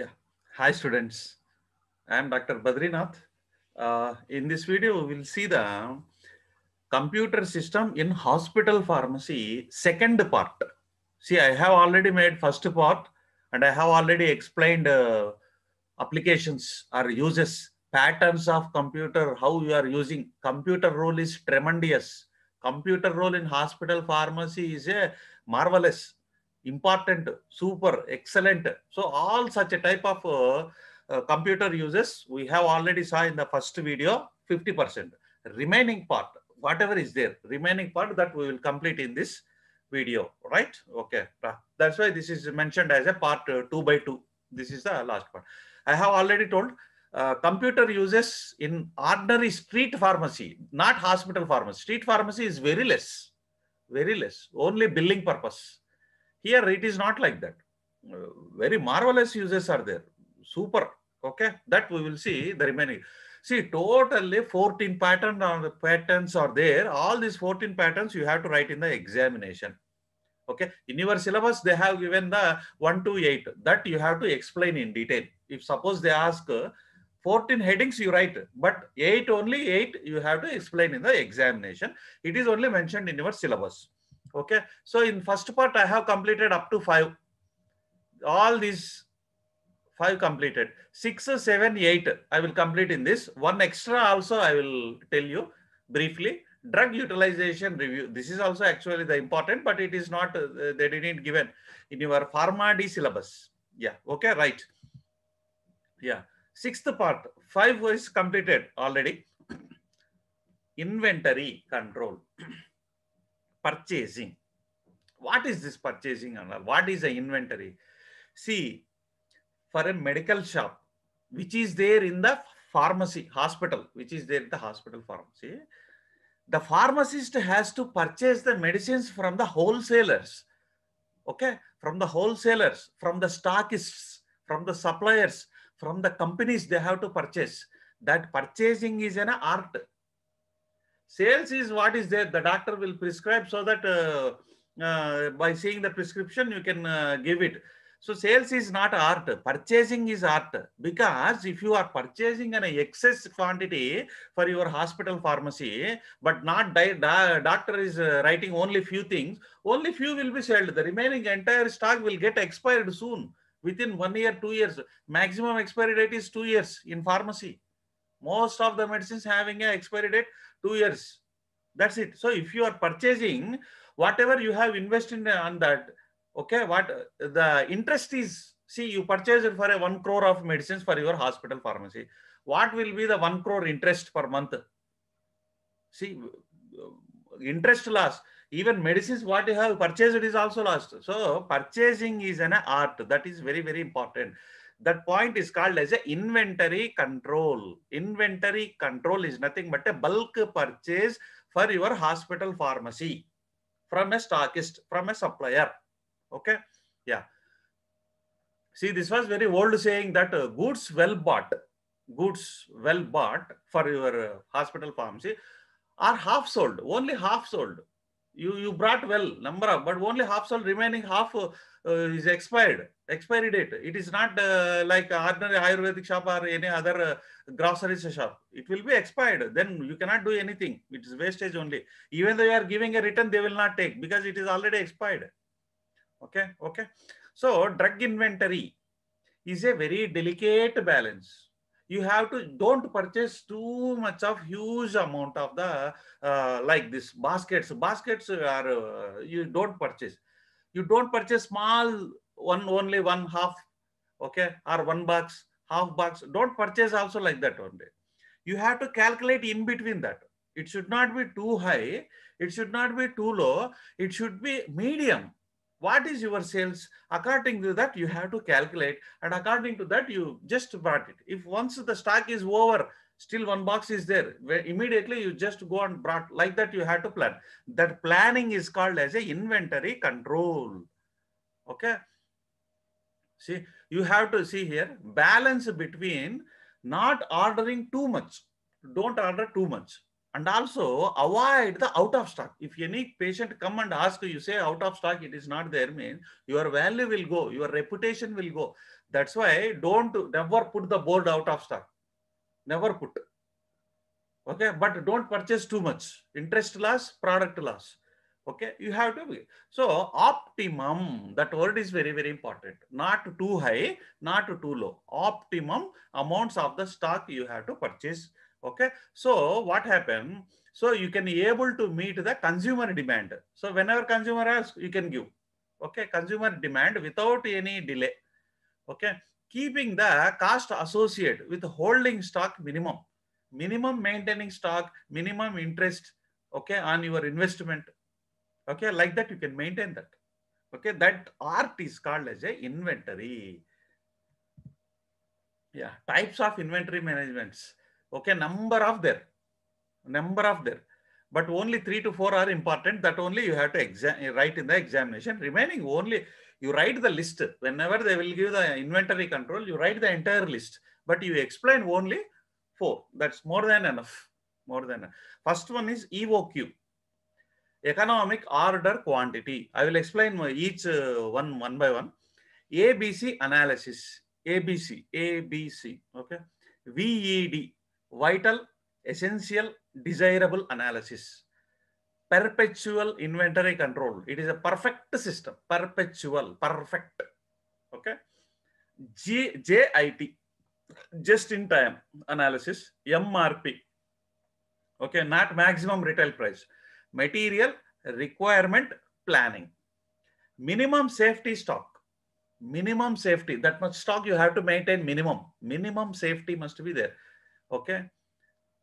Yeah. Hi, students. I'm Dr. Badrinath. Uh, in this video, we'll see the computer system in hospital pharmacy, second part. See, I have already made first part and I have already explained uh, applications or uses, patterns of computer, how you are using. Computer role is tremendous. Computer role in hospital pharmacy is a uh, marvelous important, super, excellent. So all such a type of uh, uh, computer uses, we have already saw in the first video, 50%. Remaining part, whatever is there, remaining part that we will complete in this video, right? Okay, that's why this is mentioned as a part uh, two by two. This is the last part. I have already told uh, computer uses in ordinary street pharmacy, not hospital pharmacy. Street pharmacy is very less, very less, only billing purpose. Here it is not like that. Uh, very marvelous uses are there. Super. Okay. That we will see the remaining. See, totally 14 pattern or uh, patterns are there. All these 14 patterns you have to write in the examination. Okay. In your syllabus, they have given the 1 to 8. That you have to explain in detail. If suppose they ask uh, 14 headings you write, but 8 only 8 you have to explain in the examination. It is only mentioned in your syllabus. Okay. So in first part, I have completed up to five. All these five completed. Six, seven, eight, I will complete in this. One extra also I will tell you briefly. Drug utilization review. This is also actually the important, but it is not, uh, they didn't given in your Pharma D syllabus. Yeah. Okay. Right. Yeah. Sixth part, five is completed already. Inventory control purchasing. What is this purchasing? What is the inventory? See, for a medical shop, which is there in the pharmacy, hospital, which is there in the hospital pharmacy, the pharmacist has to purchase the medicines from the wholesalers, okay? From the wholesalers, from the stockists, from the suppliers, from the companies they have to purchase. That purchasing is an art Sales is what is there, the doctor will prescribe so that uh, uh by seeing the prescription, you can uh, give it. So sales is not art, purchasing is art because if you are purchasing an excess quantity for your hospital pharmacy, but not doctor is uh, writing only few things, only few will be sold. The remaining entire stock will get expired soon within one year, two years. Maximum expiry date is two years in pharmacy. Most of the medicines having an expiry date two years. That's it. So if you are purchasing, whatever you have invested on that, okay, what the interest is, see, you purchase it for a one crore of medicines for your hospital pharmacy. What will be the one crore interest per month? See, interest loss. Even medicines what you have purchased is also lost. So purchasing is an art. That is very, very important. That point is called as a inventory control. Inventory control is nothing but a bulk purchase for your hospital pharmacy from a stockist, from a supplier. Okay. Yeah. See, this was very old saying that uh, goods well bought, goods well bought for your uh, hospital pharmacy are half sold, only half sold. You, you brought well number of, but only half sold, remaining half uh, uh, is expired, expiry date. It is not uh, like ordinary Ayurvedic shop or any other uh, grocery shop. It will be expired. Then you cannot do anything. It is wastage only. Even though you are giving a return, they will not take because it is already expired. Okay, okay. So drug inventory is a very delicate balance you have to don't purchase too much of huge amount of the uh, like this baskets baskets are uh, you don't purchase you don't purchase small one only one half okay or one box half box don't purchase also like that only you have to calculate in between that it should not be too high it should not be too low it should be medium what is your sales according to that you have to calculate and according to that you just bought it if once the stock is over still one box is there where immediately you just go and brought like that you had to plan that planning is called as a inventory control okay see you have to see here balance between not ordering too much don't order too much and also avoid the out of stock if any patient come and ask you say out of stock it is not there means your value will go your reputation will go that's why don't never put the board out of stock never put. Okay, but don't purchase too much. Interest loss, product loss. Okay, you have to be. So optimum, that word is very, very important. Not too high, not too low. Optimum amounts of the stock you have to purchase. Okay, so what happened? So you can be able to meet the consumer demand. So whenever consumer asks, you can give. Okay, consumer demand without any delay. Okay, keeping the cost associated with holding stock minimum, minimum maintaining stock, minimum interest, okay, on your investment. Okay, like that you can maintain that. Okay, that art is called as a inventory. Yeah, types of inventory managements. Okay, number of there, number of there. But only three to four are important. That only you have to exam write in the examination. Remaining only you write the list whenever they will give the inventory control you write the entire list but you explain only four that's more than enough more than enough. first one is eoq economic order quantity i will explain each uh, one one by one abc analysis abc abc okay ved vital essential desirable analysis perpetual inventory control. It is a perfect system, perpetual, perfect. Okay. G, JIT, just in time analysis, MRP. Okay, not maximum retail price. Material requirement planning. Minimum safety stock. Minimum safety, that much stock you have to maintain minimum. Minimum safety must be there. Okay.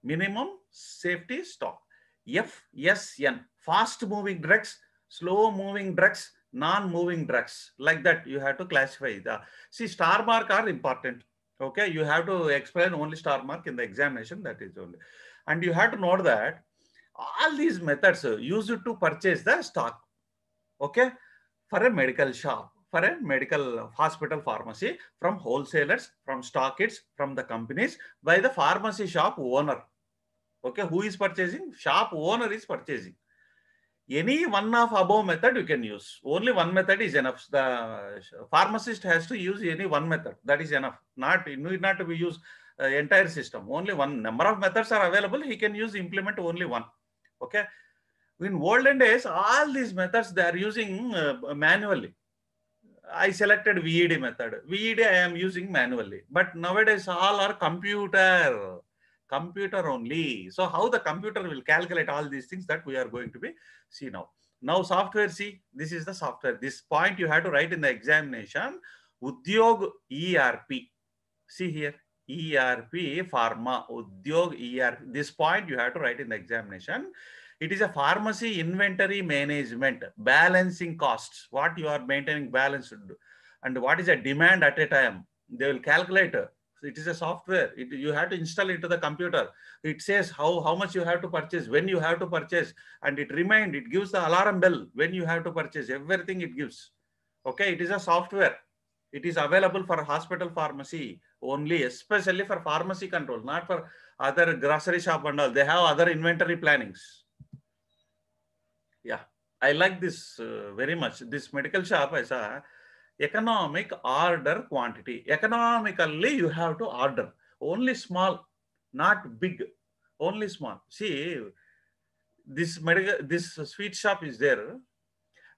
Minimum safety stock FSN, fast moving drugs, slow moving drugs, non-moving drugs. Like that, you have to classify the. See, star mark are important. Okay, you have to explain only star mark in the examination. That is only. And you have to note that all these methods used to purchase the stock. Okay, for a medical shop for a medical hospital pharmacy from wholesalers, from stockists, from the companies by the pharmacy shop owner. okay who is purchasing shop owner is purchasing any one of above method you can use only one method is enough the pharmacist has to use any one method that is enough not you need not to be use uh, entire system only one number of methods are available he can use implement only one okay in olden days all these methods they are using uh, manually i selected ved method ved i am using manually but nowadays all are computer computer only. So how the computer will calculate all these things that we are going to be see now. Now software, see, this is the software. This point you have to write in the examination, Udyog ERP. See here, ERP, Pharma, Udyog ERP. This point you have to write in the examination. It is a pharmacy inventory management, balancing costs, what you are maintaining balanced and what is the demand at a time. They will calculate it is a software. It, you have to install it into the computer. It says how, how much you have to purchase, when you have to purchase, and it remind, it gives the alarm bell when you have to purchase, everything it gives. Okay, it is a software. It is available for hospital pharmacy only, especially for pharmacy control, not for other grocery shop and all. They have other inventory plannings. Yeah, I like this uh, very much. This medical shop I saw, economic order quantity. Economically, you have to order only small, not big, only small. See, this medical, this sweet shop is there.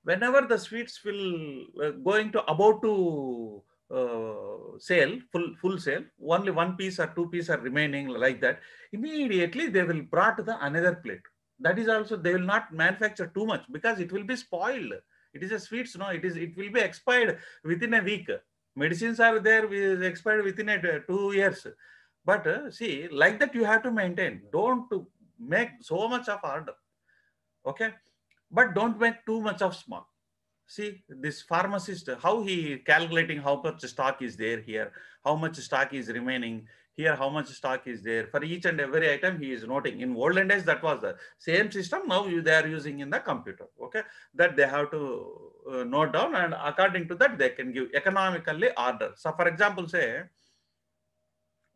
Whenever the sweets will uh, going to about to uh, sale, full full sale, only one piece or two piece are remaining like that. Immediately they will brought the another plate. That is also they will not manufacture too much because it will be spoiled it is a sweets, no? It is. It will be expired within a week. Medicines are there, with, expired within a, two years. But uh, see, like that you have to maintain. Don't make so much of order. Okay? But don't make too much of small. See, this pharmacist, how he calculating how much stock is there here, how much stock is remaining, here how much stock is there for each and every item he is noting in olden days that was the same system now you, they are using in the computer okay that they have to uh, note down and according to that they can give economically order so for example say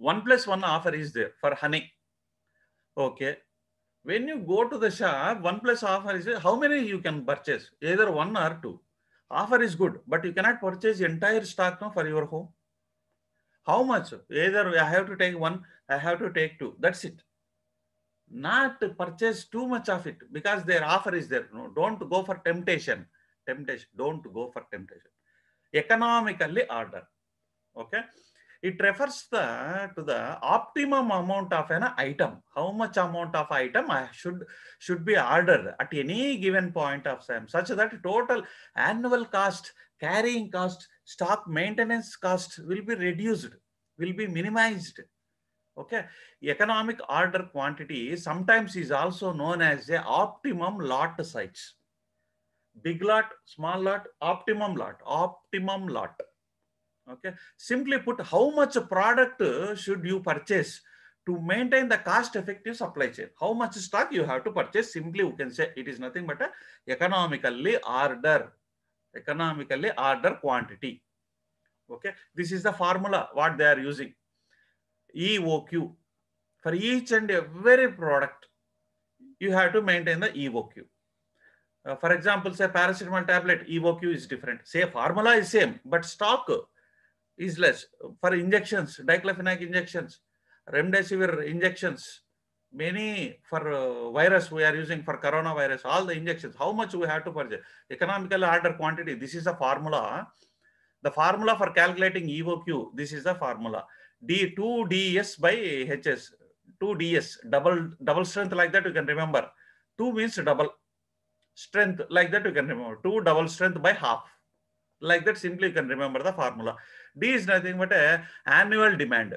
one plus one offer is there for honey okay when you go to the shop one plus offer is there. how many you can purchase either one or two offer is good but you cannot purchase entire stock now for your home how much? Either I have to take one, I have to take two. That's it. Not purchase too much of it because their offer is there. No, don't go for temptation. Temptation. Don't go for temptation. Economically order. Okay. It refers the, to the optimum amount of an item. How much amount of item I should should be ordered at any given point of time, such that total annual cost carrying cost, stock maintenance cost will be reduced, will be minimized. Okay, economic order quantity sometimes is also known as the optimum lot size. Big lot, small lot, optimum lot, optimum lot. Okay, simply put, how much product should you purchase to maintain the cost effective supply chain. How much stock you have to purchase? Simply, you can say it is nothing but a economically order economically order quantity okay this is the formula what they are using eoq for each and every product you have to maintain the eoq uh, for example say paracetamol tablet eoq is different say formula is same but stock is less for injections diclofenac injections remdesivir injections many for uh, virus we are using for coronavirus, all the injections, how much we have to purchase. Economical order quantity, this is the formula. The formula for calculating EOQ, this is the formula. D, 2DS by HS, 2DS, double, double strength like that you can remember. 2 means double strength like that you can remember. 2 double strength by half. Like that simply you can remember the formula. D is nothing but a annual demand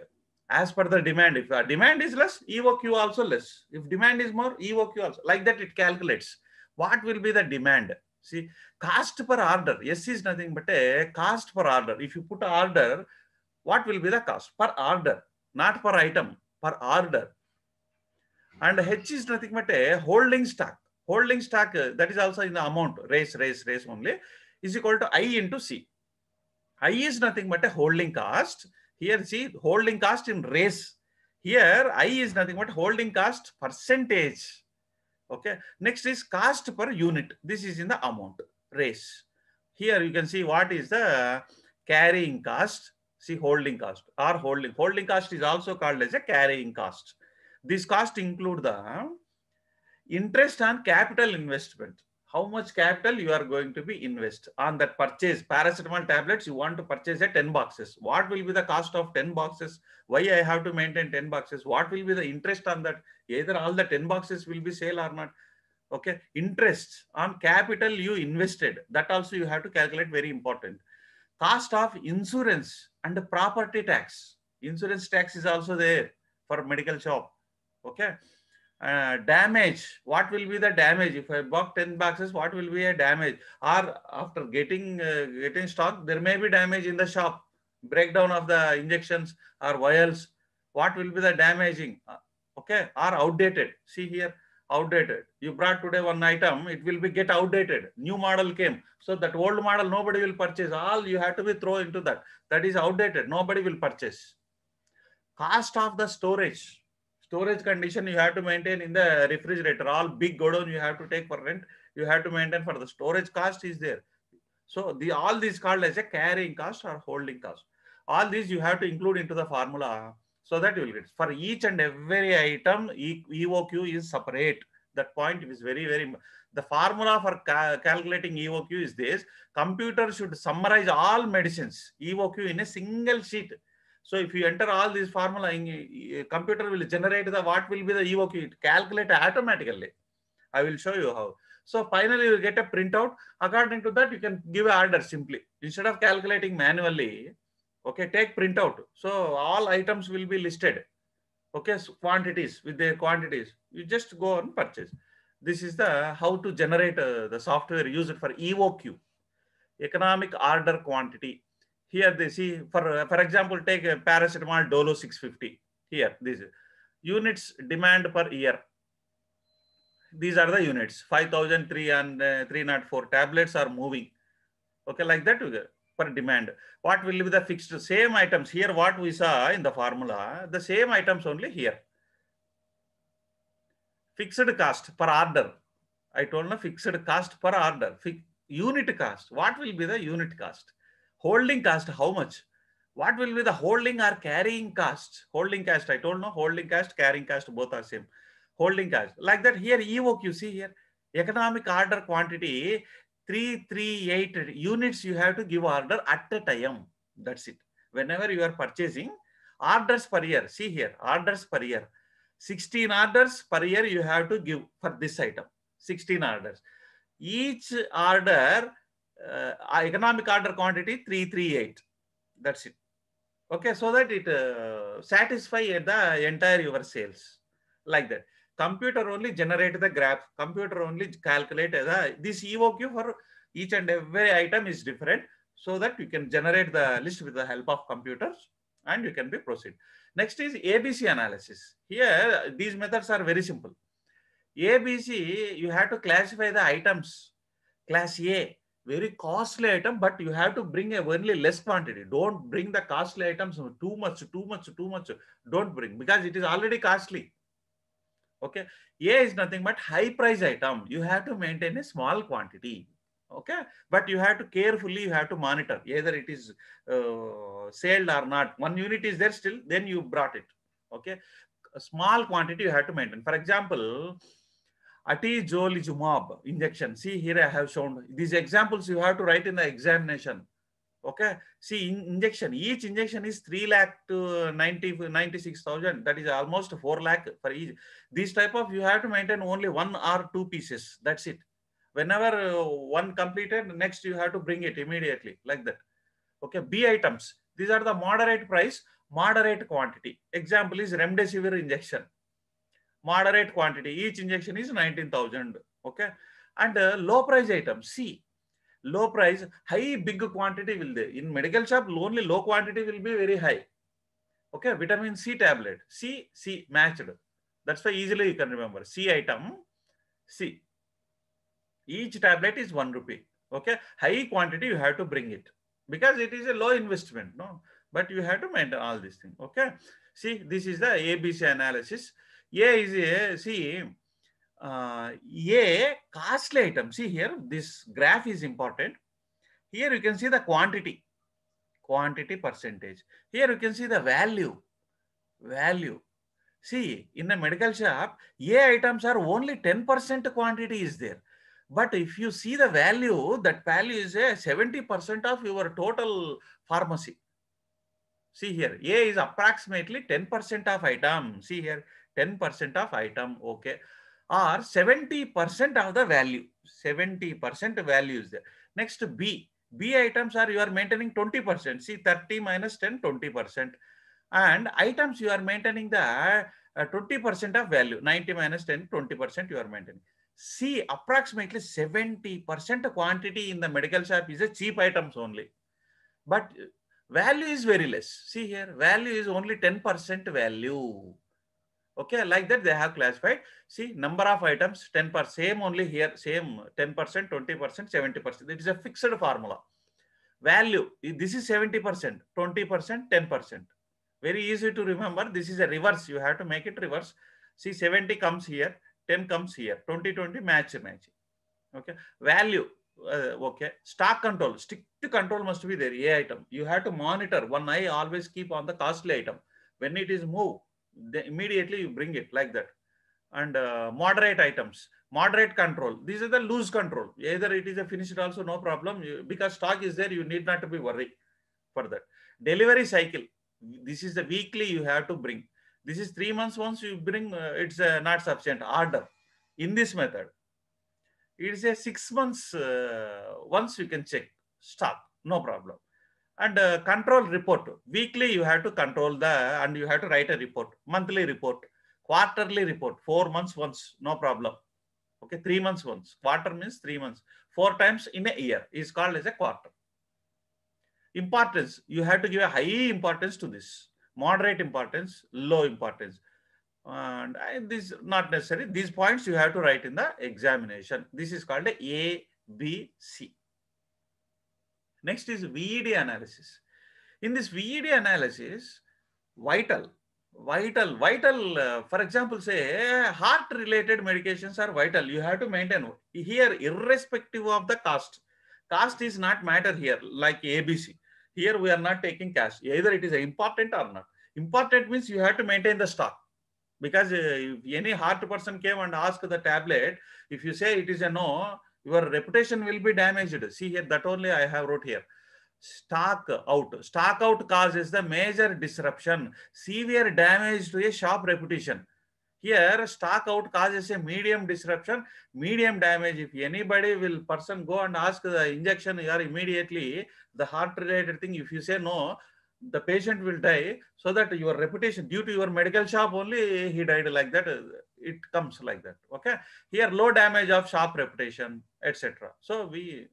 as per the demand. If uh, demand is less, EOQ also less. If demand is more, EOQ also. Like that, it calculates what will be the demand. See, cost per order. S is nothing but a cost per order. If you put order, what will be the cost per order? Not per item, per order. And H is nothing but a holding stock. Holding stock, uh, that is also in the amount, raise, raise, raise only, is equal to I into C. I is nothing but a holding cost. Here, see, holding cost in race. Here, I is nothing but holding cost percentage. Okay. Next is cost per unit. This is in the amount, race. Here you can see what is the carrying cost. See, holding cost or holding. Holding cost is also called as a carrying cost. This cost include the interest on capital investment how much capital you are going to be invest on that purchase paracetamol tablets you want to purchase at 10 boxes what will be the cost of 10 boxes why i have to maintain 10 boxes what will be the interest on that either all the 10 boxes will be sale or not okay interest on capital you invested that also you have to calculate very important cost of insurance and the property tax insurance tax is also there for medical shop okay uh, damage what will be the damage if i bought 10 boxes what will be a damage or after getting uh, getting stock there may be damage in the shop breakdown of the injections or vials what will be the damaging uh, okay or outdated see here outdated you brought today one item it will be get outdated new model came so that old model nobody will purchase all you have to be throw into that that is outdated nobody will purchase cost of the storage storage condition you have to maintain in the refrigerator. All big godown you have to take for rent. You have to maintain for the storage cost is there. So the all these called as a carrying cost or holding cost. All these you have to include into the formula so that you will get for each and every item EOQ is separate. That point is very very the formula for calculating EOQ is this. Computer should summarize all medicines EOQ in a single sheet so if you enter all these formula, eh, computer will generate the what will be the EOQ. It calculate automatically. I will show you how. So finally you get a printout. According to that, you can give order simply. Instead of calculating manually, okay, take printout. So all items will be listed. Okay, so quantities with their quantities. You just go and purchase. This is the how to generate uh, the software used for EOQ, economic order quantity here they see, for, for example, take a paracetamol Dolo 650. Here, these units demand per year. These are the units, 5,003 and uh, 304 tablets are moving. Okay, like that we per demand. What will be the fixed same items here? What we saw in the formula, the same items only here. Fixed cost per order. I told you fixed cost per order, Fi unit cost. What will be the unit cost? Holding cost, how much? What will be the holding or carrying costs? Holding cost, I don't know. holding cost, carrying cost, both are same. Holding cost. Like that here, EOQ, you see here, economic order quantity, 338 units you have to give order at a time. That's it. Whenever you are purchasing, orders per year, see here, orders per year. 16 orders per year you have to give for this item. 16 orders. Each order uh, economic order quantity 338. That's it. Okay, so that it uh, satisfy the entire your sales like that. Computer only generate the graph. Computer only calculate the this EOQ for each and every item is different so that you can generate the list with the help of computers and you can be proceed. Next is ABC analysis. Here, these methods are very simple. ABC, you have to classify the items. Class A, very costly item, but you have to bring a only less quantity. Don't bring the costly items too much, too much, too much. Don't bring because it is already costly. Okay. A is nothing but high price item. You have to maintain a small quantity. Okay. But you have to carefully, you have to monitor either it is uh, sold or not. One unit is there still, then you brought it. Okay. A small quantity you have to maintain. For example, atezolizumab injection. See here I have shown these examples you have to write in the examination. Okay. See in injection, each injection is 3 lakh to 90, 96,000. That is almost 4 lakh for each. This type of you have to maintain only one or two pieces. That's it. Whenever uh, one completed, next you have to bring it immediately like that. Okay. B items. These are the moderate price, moderate quantity. Example is remdesivir injection moderate quantity. Each injection is 19,000. Okay. And uh, low price item, C. Low price, high big quantity will be. In medical shop, only low quantity will be very high. Okay. Vitamin C tablet. C, C matched. That's why easily you can remember. C item, C. Each tablet is 1 rupee. Okay. High quantity, you have to bring it because it is a low investment. No, but you have to maintain all these things. Okay. See, this is the ABC analysis. A is a, see, uh, A costly item. See here, this graph is important. Here you can see the quantity, quantity percentage. Here you can see the value, value. See, in the medical shop, A items are only 10% quantity is there. But if you see the value, that value is a uh, 70% of your total pharmacy. See here, A is approximately 10% of item. See here, 10% of item, okay, or 70% of the value, 70% value is there. Next B, B items are you are maintaining 20%, see 30 minus 10, 20%. And items you are maintaining the 20% uh, of value, 90 minus 10, 20% you are maintaining. See, approximately 70% quantity in the medical shop is a cheap items only. But value is very less. See here, value is only 10% value okay like that they have classified see number of items 10 per same only here same 10 percent 20 percent 70 percent it is a fixed formula value this is 70 percent 20 percent 10 percent very easy to remember this is a reverse you have to make it reverse see 70 comes here 10 comes here 20 20 match match okay value uh, okay stock control strict control must be there a item you have to monitor one eye always keep on the costly item when it is moved they immediately you bring it like that and uh, moderate items moderate control these are the loose control either it is a finished also no problem you, because stock is there you need not to be worried for that delivery cycle this is the weekly you have to bring this is three months once you bring uh, it's uh, not sufficient order in this method it is a six months uh, once you can check stock no problem and uh, control report weekly you have to control the and you have to write a report monthly report quarterly report four months once no problem okay three months once quarter means three months four times in a year is called as a quarter importance you have to give a high importance to this moderate importance low importance and I, this not necessary these points you have to write in the examination this is called a b c Next is VED analysis. In this VED analysis, vital, vital, vital, uh, for example, say heart related medications are vital. You have to maintain here, irrespective of the cost. Cost is not matter here, like ABC. Here we are not taking cash. Either it is important or not. Important means you have to maintain the stock because uh, if any heart person came and asked the tablet, if you say it is a no, your reputation will be damaged. See here, that only I have wrote here. Stock out. Stock out causes the major disruption, severe damage to a shop reputation. Here, stock out causes a medium disruption, medium damage. If anybody will person go and ask the injection are immediately the heart related thing, if you say no, the patient will die so that your reputation due to your medical shop only he died like that it comes like that okay here low damage of shop reputation etc so we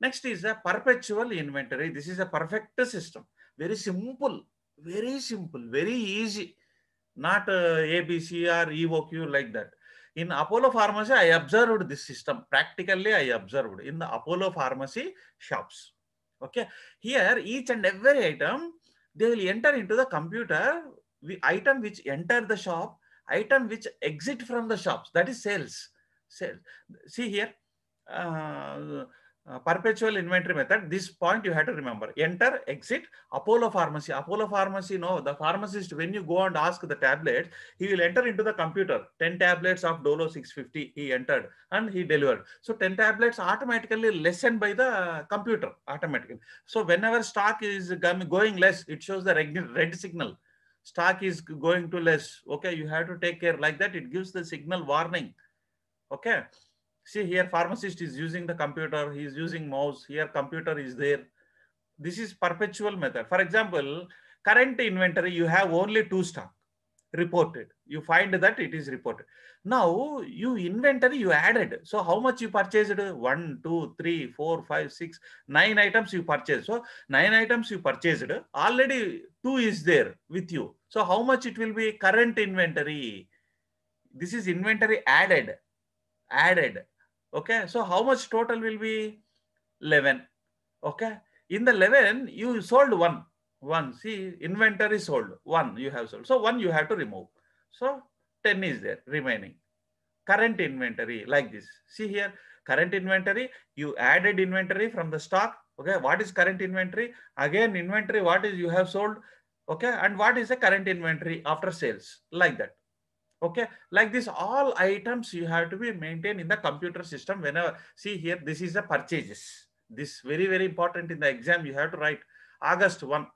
next is a perpetual inventory this is a perfect system very simple very simple very easy not uh, abc or evoq like that in apollo pharmacy i observed this system practically i observed in the apollo pharmacy shops okay here each and every item they will enter into the computer the item which enter the shop item which exit from the shops, that is sales. sales. See here, uh, uh, perpetual inventory method, this point you had to remember. Enter, exit, Apollo pharmacy. Apollo pharmacy, no, the pharmacist, when you go and ask the tablet, he will enter into the computer. 10 tablets of Dolo 650 he entered and he delivered. So 10 tablets automatically lessened by the computer automatically. So whenever stock is going less, it shows the red, red signal stock is going to less. Okay, you have to take care like that. It gives the signal warning. Okay. See here, pharmacist is using the computer. He is using mouse. Here, computer is there. This is perpetual method. For example, current inventory, you have only two stock reported. You find that it is reported. Now, you inventory you added. So, how much you purchased? One, two, three, four, five, six, nine items you purchased. So, nine items you purchased. Already two is there with you. So how much it will be current inventory? This is inventory added, added. Okay. So how much total will be 11? Okay. In the 11, you sold one, one. See, inventory sold one you have sold. So one you have to remove. So 10 is there remaining. Current inventory like this. See here, current inventory, you added inventory from the stock. Okay. What is current inventory? Again, inventory, what is you have sold? okay and what is the current inventory after sales like that okay like this all items you have to be maintained in the computer system whenever see here this is the purchases this very very important in the exam you have to write august 1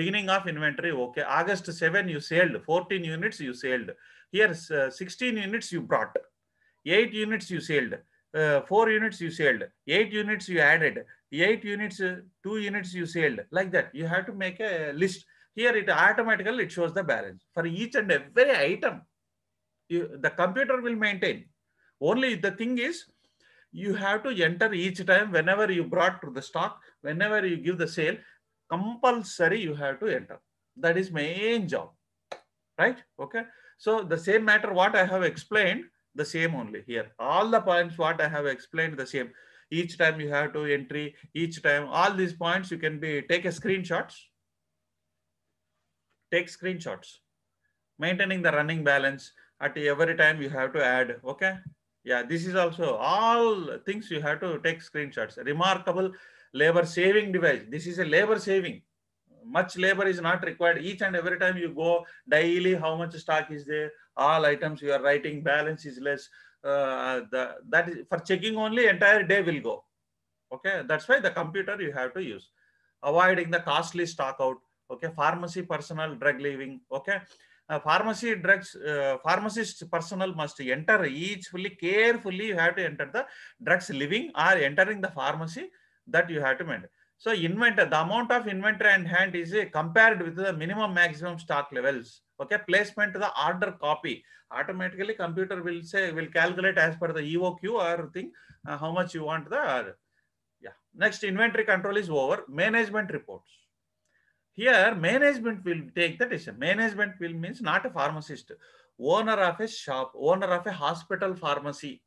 beginning of inventory okay august 7 you sold 14 units you sold here uh, 16 units you brought 8 units you sold uh, 4 units you sold 8 units you added 8 units uh, 2 units you sold like that you have to make a list here it automatically it shows the balance for each and every item. You, the computer will maintain. Only the thing is you have to enter each time whenever you brought to the stock, whenever you give the sale, compulsory you have to enter. That is main job, right? Okay. So the same matter what I have explained, the same only here. All the points what I have explained the same. Each time you have to entry, each time all these points you can be take a screenshots take screenshots. Maintaining the running balance at every time you have to add, okay? Yeah, this is also all things you have to take screenshots. Remarkable labor saving device. This is a labor saving. Much labor is not required. Each and every time you go daily, how much stock is there? All items you are writing, balance is less. Uh, the, that is for checking only entire day will go. Okay, that's why the computer you have to use. Avoiding the costly stock out okay pharmacy personnel drug leaving okay uh, pharmacy drugs uh, pharmacist personnel must enter each fully carefully you have to enter the drugs leaving or entering the pharmacy that you have to maintain so inventory the amount of inventory and hand is uh, compared with the minimum maximum stock levels okay placement the order copy automatically computer will say will calculate as per the eoq or thing uh, how much you want the yeah next inventory control is over management reports here, management will take the decision. Management will means not a pharmacist, owner of a shop, owner of a hospital pharmacy.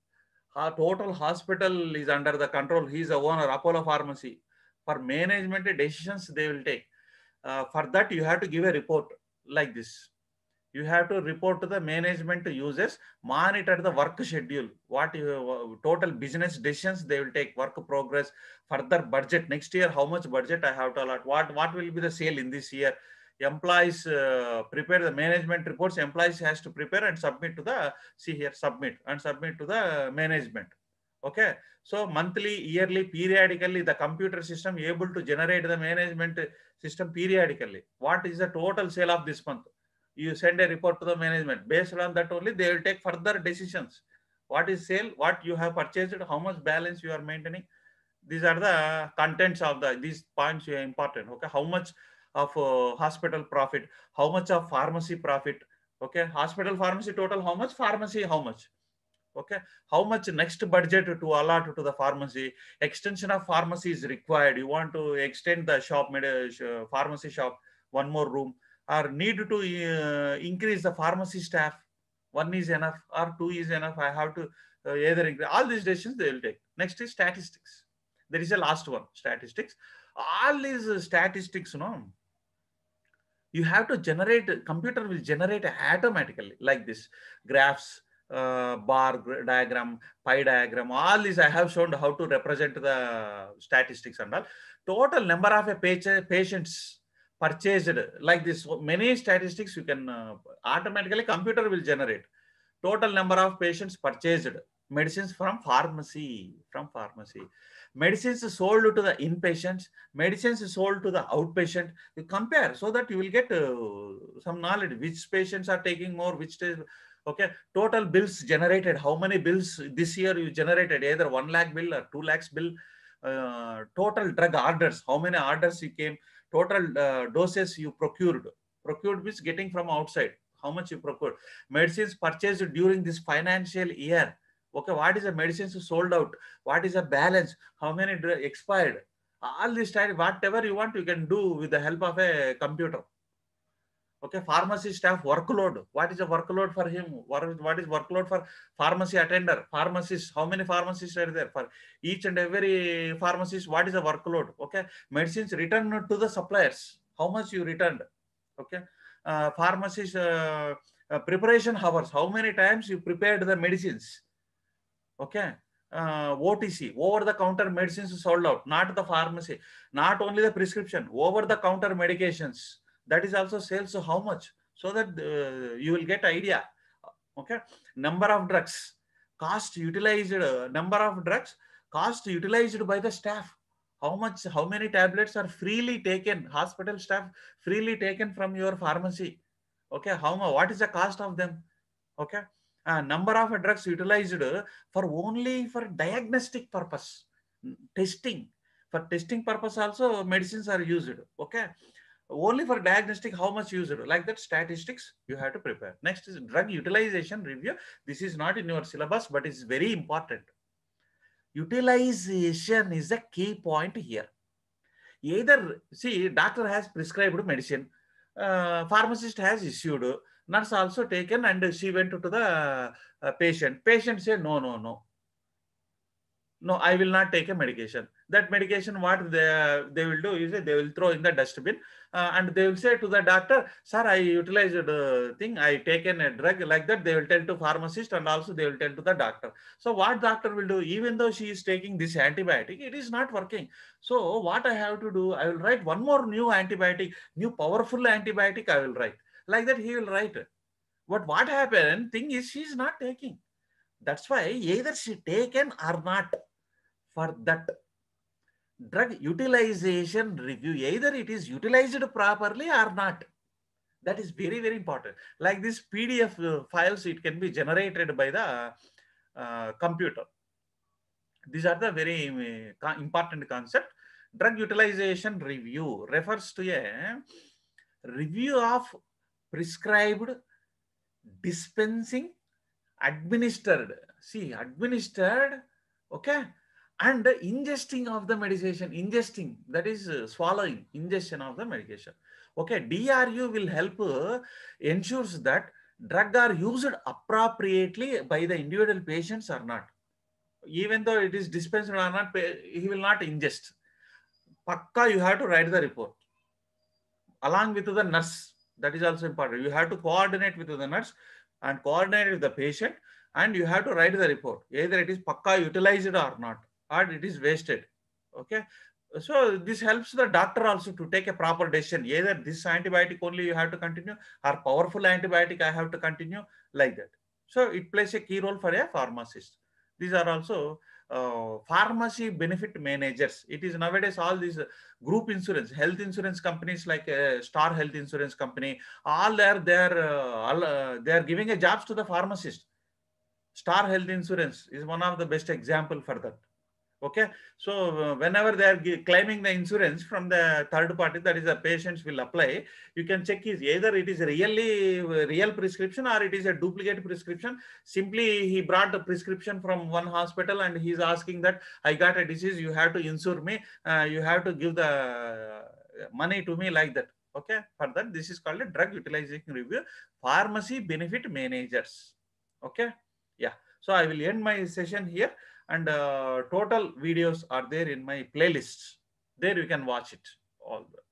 Our total hospital is under the control. He is the owner, Apollo Pharmacy. For management decisions, they will take. Uh, for that, you have to give a report like this you have to report to the management to users monitor the work schedule what you, total business decisions they will take work progress further budget next year how much budget i have to allot what what will be the sale in this year employees uh, prepare the management reports employees has to prepare and submit to the see here submit and submit to the management okay so monthly yearly periodically the computer system able to generate the management system periodically what is the total sale of this month you send a report to the management. Based on that only, they will take further decisions. What is sale? What you have purchased? How much balance you are maintaining? These are the contents of the these points are important. Okay, how much of uh, hospital profit? How much of pharmacy profit? Okay, hospital pharmacy total how much? Pharmacy how much? Okay, how much next budget to allot to the pharmacy? Extension of pharmacy is required. You want to extend the shop, uh, pharmacy shop, one more room or need to uh, increase the pharmacy staff. One is enough or two is enough. I have to uh, either increase. All these decisions they will take. Next is statistics. There is a last one, statistics. All these uh, statistics, you know, you have to generate, computer will generate automatically like this, graphs, uh, bar diagram, pie diagram, all these I have shown how to represent the statistics and all. Total number of a patient, patients purchased like this many statistics you can uh, automatically computer will generate total number of patients purchased medicines from pharmacy from pharmacy medicines sold to the inpatients medicines sold to the outpatient you compare so that you will get uh, some knowledge which patients are taking more which okay total bills generated how many bills this year you generated either 1 lakh bill or 2 lakhs bill uh, total drug orders how many orders you came total uh, doses you procured. Procured means getting from outside. How much you procured. Medicines purchased during this financial year. Okay, what is the medicines sold out? What is the balance? How many expired? All this time, whatever you want, you can do with the help of a computer okay pharmacy staff workload what is the workload for him what is, what is workload for pharmacy attender pharmacists how many pharmacists are there for each and every pharmacist what is the workload okay medicines returned to the suppliers how much you returned okay uh, pharmacies uh, uh, preparation hours how many times you prepared the medicines okay uh, OTC, over the counter medicines sold out, not the pharmacy, not only the prescription, over the counter medications, that is also sales so how much so that uh, you will get idea okay number of drugs cost utilized uh, number of drugs cost utilized by the staff how much how many tablets are freely taken hospital staff freely taken from your pharmacy okay how much what is the cost of them okay uh, number of drugs utilized for only for diagnostic purpose testing for testing purpose also medicines are used okay Only for diagnostic, how much user Like that statistics, you have to prepare. Next is drug utilization review. This is not in your syllabus, but it's very important. Utilization is a key point here. Either, see, doctor has prescribed medicine, uh, pharmacist has issued, nurse also taken and she went to the uh, patient. Patient say, no, no, no. No, I will not take a medication that medication what they, they will do is they will throw in the dustbin uh, and they will say to the doctor sir i utilized the thing i taken a drug like that they will tell to pharmacist and also they will tell to the doctor so what doctor will do even though she is taking this antibiotic it is not working so what i have to do i will write one more new antibiotic new powerful antibiotic i will write like that he will write but what happened thing is she is not taking that's why either she taken or not for that drug utilization review either it is utilized properly or not that is very very important like this pdf uh, files it can be generated by the uh, computer these are the very uh, important concept drug utilization review refers to a review of prescribed dispensing administered see administered okay and ingesting of the medication, ingesting, that is uh, swallowing, ingestion of the medication. Okay, DRU will help uh, ensures that drug are used appropriately by the individual patients or not. Even though it is dispensed or not, he will not ingest. Pakka, you have to write the report along with the nurse. That is also important. You have to coordinate with the nurse and coordinate with the patient and you have to write the report. Either it is pakka utilized or not and it is wasted. Okay. So this helps the doctor also to take a proper decision. Either this antibiotic only you have to continue or powerful antibiotic I have to continue like that. So it plays a key role for a pharmacist. These are also uh, pharmacy benefit managers. It is nowadays all these group insurance, health insurance companies like uh, Star Health Insurance Company, all are there, uh, all, uh, they are giving a jobs to the pharmacist. Star Health Insurance is one of the best example for that okay so uh, whenever they are claiming the insurance from the third party that is the patients will apply you can check is either it is really uh, real prescription or it is a duplicate prescription simply he brought the prescription from one hospital and he's asking that i got a disease you have to insure me uh, you have to give the uh, money to me like that okay for that this is called a drug utilization review pharmacy benefit managers okay yeah so i will end my session here and uh, total videos are there in my playlists. There you can watch it all. The,